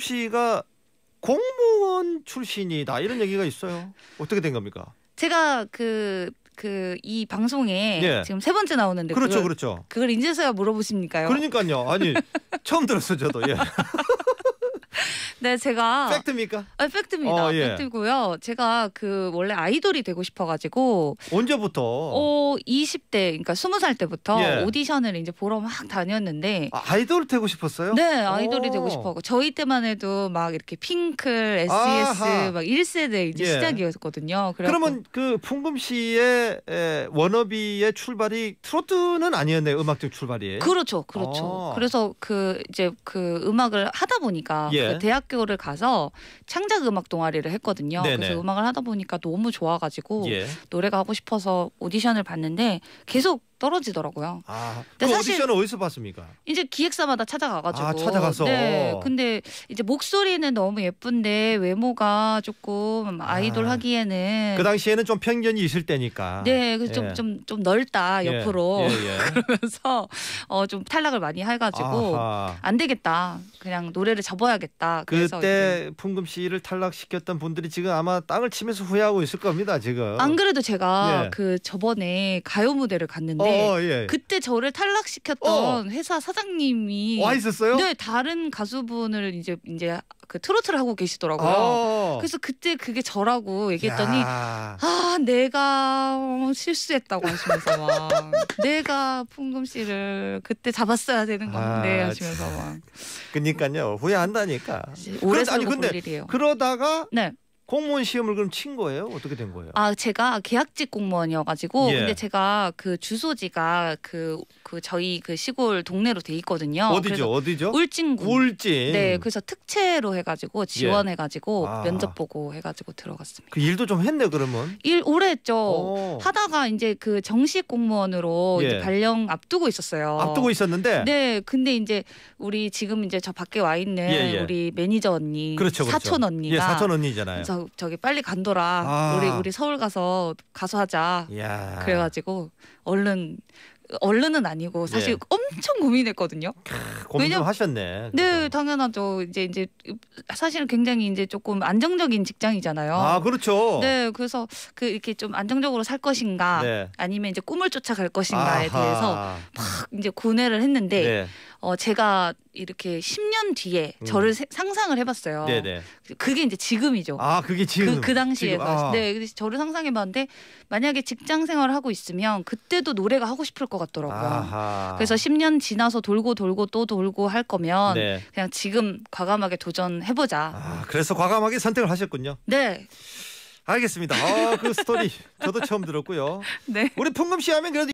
씨가 공무원 출신이다 이런 얘기가 있어요. 어떻게 된 겁니까? 제가 그 그 이 방송에 예. 지금 세 번째 나오는데 그렇죠, 그걸, 그렇죠. 그걸 인제서야 물어보십니까요? 그러니까요. 아니 처음 들었어 저도. 예. 네, 제가 팩트입니까? 아, 팩트입니다. 어, 예. 팩트고요. 제가 그 원래 아이돌이 되고 싶어가지고 언제부터? 어, 20대, 그러니까 20살 때부터 예. 오디션을 이제 보러 막 다녔는데 아, 아이돌 되고 싶었어요? 네, 아이돌이 오. 되고 싶어하고 저희 때만 해도 막 이렇게 핑클, SES 아하. 막 1세대 이제 예. 시작이었거든요. 그러면 그 풍금 씨의 에, 워너비의 출발이 트로트는 아니었네요. 음악적 출발이. 그렇죠, 그렇죠. 아. 그래서 그 이제 그 음악을 하다 보니까 예. 그 대학 학교를 가서 창작 음악 동아리를 했거든요. 네네. 그래서 음악을 하다 보니까 너무 좋아가지고 예. 노래가 하고 싶어서 오디션을 봤는데 계속 떨어지더라고요. 아, 근데 사실 오디션은 어디서 봤습니까? 이제 기획사마다 찾아가가지고. 아, 찾아가서. 네. 근데 이제 목소리는 너무 예쁜데 외모가 조금 아. 아이돌 아, 하기에는 그 당시에는 좀 편견이 있을 때니까. 네, 좀좀좀 그 예. 좀, 좀 넓다 예, 옆으로 예, 예, 그러면서 어, 좀 탈락을 많이 해가지고 아하. 안 되겠다. 그냥 노래를 접어야겠다. 그때 풍금 씨를 탈락시켰던 분들이 지금 아마 땅을 치면서 후회하고 있을 겁니다. 지금. 안 그래도 제가 예. 그 저번에 가요 무대를 갔는데. 어, 네. 예. 그때 저를 탈락시켰던 어. 회사 사장님이 와 있었어요? 네 다른 가수분을 이제 이제 그 트로트를 하고 계시더라고요. 어. 그래서 그때 그게 저라고 얘기했더니 야. 아 내가 어, 실수했다고 하시면서 막 내가 풍금 씨를 그때 잡았어야 되는 건데 아, 하시면서 막. 그니까요 후회한다니까. 오래 그러, 아니 근데 일이에요. 그러다가 네. 공무원 시험을 그럼 친 거예요? 어떻게 된 거예요? 아 제가 계약직 공무원이어가지고 예. 근데 제가 그 주소지가 그, 그 저희 그 시골 동네로 돼 있거든요. 어디죠? 어디죠? 울진군. 울진. 네, 그래서 특채로 해가지고 예. 지원해가지고 예. 아. 면접 보고 해가지고 들어갔습니다. 그 일도 좀 했네 그러면. 일 오래 했죠. 오. 하다가 이제 그 정식 공무원으로 예. 이제 발령 앞두고 있었어요. 앞두고 있었는데. 네, 근데 이제 우리 지금 이제 저 밖에 와 있는 예, 예. 우리 매니저 언니, 그렇죠, 그렇죠. 사촌 언니가 사촌 언니잖아요. 저기 빨리 간더라. 아. 우리 우리 서울 가서 가서 하자. 야 그래가지고 얼른 얼른은 아니고 사실 예. 엄청 고민했거든요. 고민 왜냐면, 하셨네. 네, 당연하죠. 이제 이제 사실은 굉장히 이제 조금 안정적인 직장이잖아요. 아, 그렇죠. 네, 그래서 그 이렇게 좀 안정적으로 살 것인가, 네. 아니면 이제 꿈을 쫓아갈 것인가에 아하. 대해서 막 이제 고뇌를 했는데. 네. 어, 제가 이렇게 10년 뒤에 음. 저를 세- 상상을 해봤어요. 네네. 그게 이제 지금이죠. 아 그게 그, 지금 그, 그 당시에 지금, 아. 네 저를 상상해봤는데 만약에 직장 생활을 하고 있으면 그때도 노래가 하고 싶을 것 같더라고요. 아하. 그래서 10년 지나서 돌고 돌고 또 돌고 할 거면 네. 그냥 지금 과감하게 도전해보자. 아 그래서 과감하게 선택을 하셨군요. 네, 알겠습니다. 아그 스토리 저도 처음 들었고요. 네. 우리 풍금 씨 하면 그래도